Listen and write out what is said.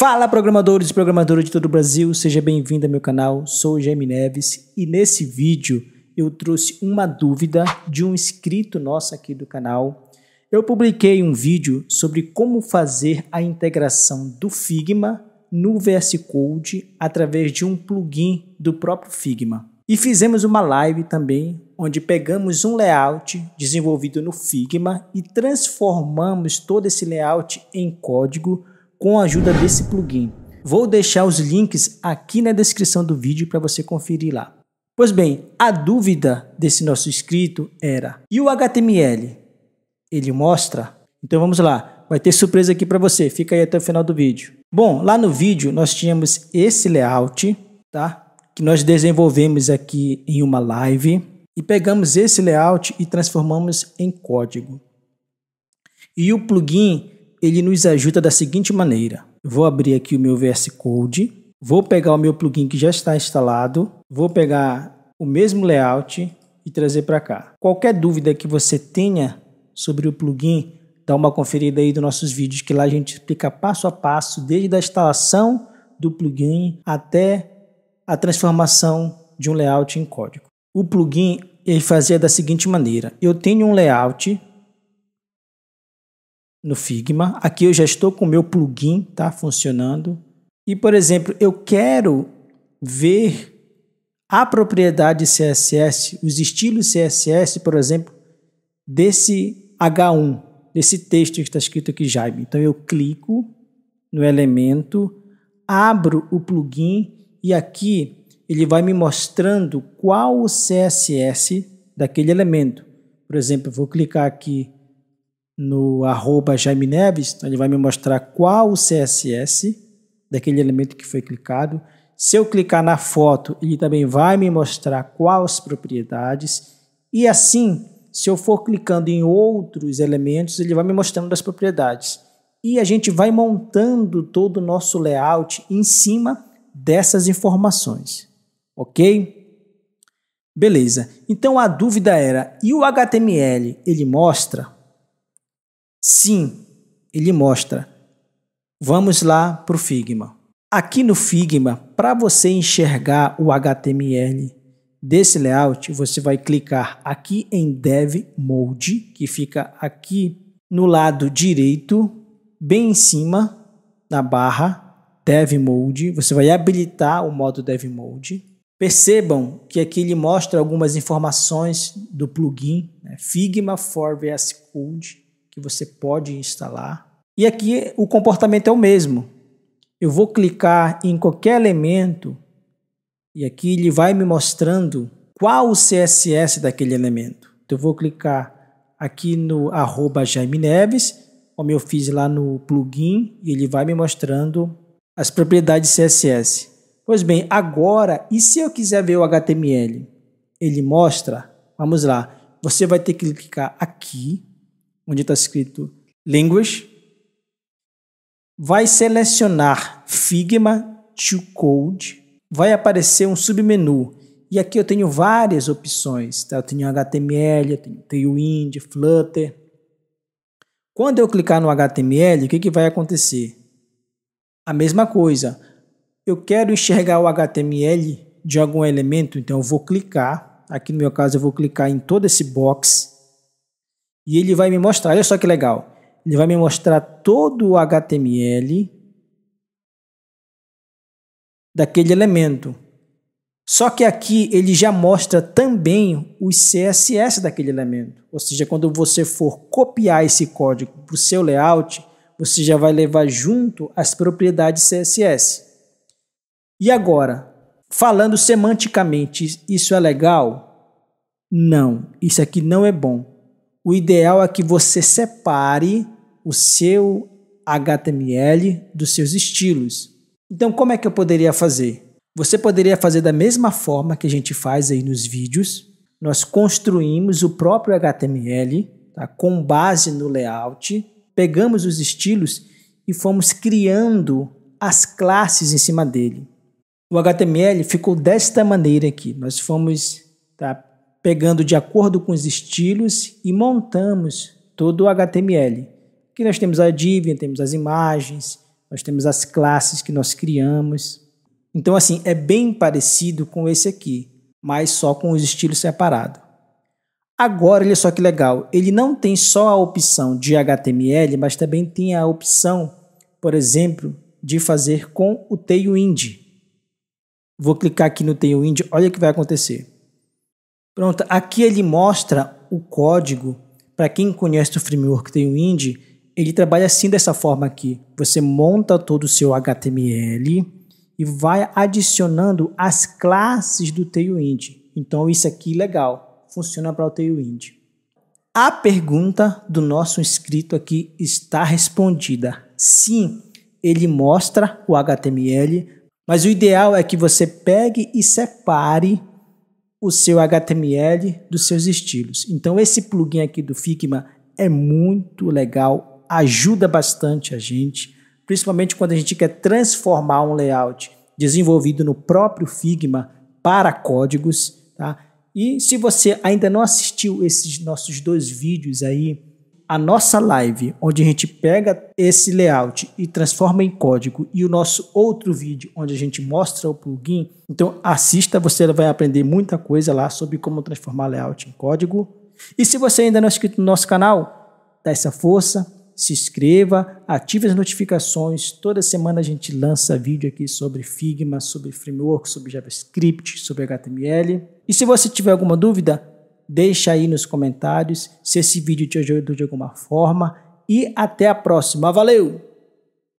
Fala programadores e programadoras de todo o Brasil, seja bem-vindo ao meu canal, sou o Jaime Neves e nesse vídeo eu trouxe uma dúvida de um inscrito nosso aqui do canal. Eu publiquei um vídeo sobre como fazer a integração do Figma no VS Code através de um plugin do próprio Figma. E fizemos uma live também, onde pegamos um layout desenvolvido no Figma e transformamos todo esse layout em código com a ajuda desse plugin. Vou deixar os links aqui na descrição do vídeo para você conferir lá. Pois bem, a dúvida desse nosso inscrito era: e o HTML? Ele mostra? Então vamos lá, vai ter surpresa aqui para você, fica aí até o final do vídeo. Bom, lá no vídeo nós tínhamos esse layout, tá? Que nós desenvolvemos aqui em uma live e pegamos esse layout e transformamos em código. E o plugin ele nos ajuda da seguinte maneira. Vou abrir aqui o meu VS Code, vou pegar o meu plugin que já está instalado, vou pegar o mesmo layout e trazer para cá. Qualquer dúvida que você tenha sobre o plugin, dá uma conferida aí dos nossos vídeos, que lá a gente explica passo a passo, desde a instalação do plugin até a transformação de um layout em código. O plugin ele fazia da seguinte maneira: eu tenho um layout no Figma. Aqui eu já estou com o meu plugin tá funcionando. E, por exemplo, eu quero ver a propriedade CSS, os estilos CSS, por exemplo, desse H1, desse texto que está escrito aqui, Jaime. Então eu clico no elemento, abro o plugin e aqui ele vai me mostrando qual o CSS daquele elemento. Por exemplo, eu vou clicar aqui no arroba Jaime Neves, então ele vai me mostrar qual o CSS daquele elemento que foi clicado. Se eu clicar na foto, ele também vai me mostrar quais propriedades. E assim, se eu for clicando em outros elementos, ele vai me mostrando as propriedades. E a gente vai montando todo o nosso layout em cima dessas informações, ok? Beleza, então a dúvida era, e o HTML, ele mostra? Sim, ele mostra. Vamos lá para o Figma. Aqui no Figma, para você enxergar o HTML desse layout, você vai clicar aqui em Dev Mode, que fica aqui no lado direito, bem em cima, na barra Dev Mode. Você vai habilitar o modo Dev Mode. Percebam que aqui ele mostra algumas informações do plugin né? Figma for VS Code que você pode instalar. E aqui o comportamento é o mesmo. Eu vou clicar em qualquer elemento e aqui ele vai me mostrando qual o CSS daquele elemento. Então eu vou clicar aqui no arroba Jaime Neves, como eu fiz lá no plugin, e ele vai me mostrando as propriedades CSS. Pois bem, agora, e se eu quiser ver o HTML? Ele mostra, vamos lá, você vai ter que clicar aqui onde está escrito línguas, vai selecionar Figma to Code, vai aparecer um submenu. E aqui eu tenho várias opções. Tá? Eu tenho HTML, eu tenho Tailwind, Flutter. Quando eu clicar no HTML, o que, que vai acontecer? A mesma coisa. Eu quero enxergar o HTML de algum elemento, então eu vou clicar. Aqui no meu caso, eu vou clicar em todo esse box e ele vai me mostrar, olha só que legal. Ele vai me mostrar todo o HTML daquele elemento. Só que aqui ele já mostra também o CSS daquele elemento. Ou seja, quando você for copiar esse código para o seu layout, você já vai levar junto as propriedades CSS. E agora, falando semanticamente, isso é legal? Não, isso aqui não é bom o ideal é que você separe o seu HTML dos seus estilos. Então, como é que eu poderia fazer? Você poderia fazer da mesma forma que a gente faz aí nos vídeos. Nós construímos o próprio HTML tá? com base no layout, pegamos os estilos e fomos criando as classes em cima dele. O HTML ficou desta maneira aqui. Nós fomos tá, pegando de acordo com os estilos e montamos todo o HTML. Aqui nós temos a div, temos as imagens, nós temos as classes que nós criamos. Então, assim, é bem parecido com esse aqui, mas só com os estilos separados. Agora, olha só que legal, ele não tem só a opção de HTML, mas também tem a opção, por exemplo, de fazer com o Tailwind. Vou clicar aqui no Tailwind, olha o que vai acontecer. Pronto, aqui ele mostra o código. Para quem conhece o framework tem o ele trabalha assim dessa forma aqui. Você monta todo o seu HTML e vai adicionando as classes do Tailwind. Então isso aqui é legal, funciona para o Tailwind. A pergunta do nosso inscrito aqui está respondida. Sim, ele mostra o HTML, mas o ideal é que você pegue e separe o seu HTML dos seus estilos. Então esse plugin aqui do Figma é muito legal, ajuda bastante a gente, principalmente quando a gente quer transformar um layout desenvolvido no próprio Figma para códigos, tá? E se você ainda não assistiu esses nossos dois vídeos aí a nossa live, onde a gente pega esse layout e transforma em código, e o nosso outro vídeo, onde a gente mostra o plugin. Então, assista, você vai aprender muita coisa lá sobre como transformar layout em código. E se você ainda não é inscrito no nosso canal, dá essa força, se inscreva, ative as notificações. Toda semana a gente lança vídeo aqui sobre Figma, sobre framework, sobre JavaScript, sobre HTML. E se você tiver alguma dúvida, Deixa aí nos comentários se esse vídeo te ajudou de alguma forma. E até a próxima. Valeu!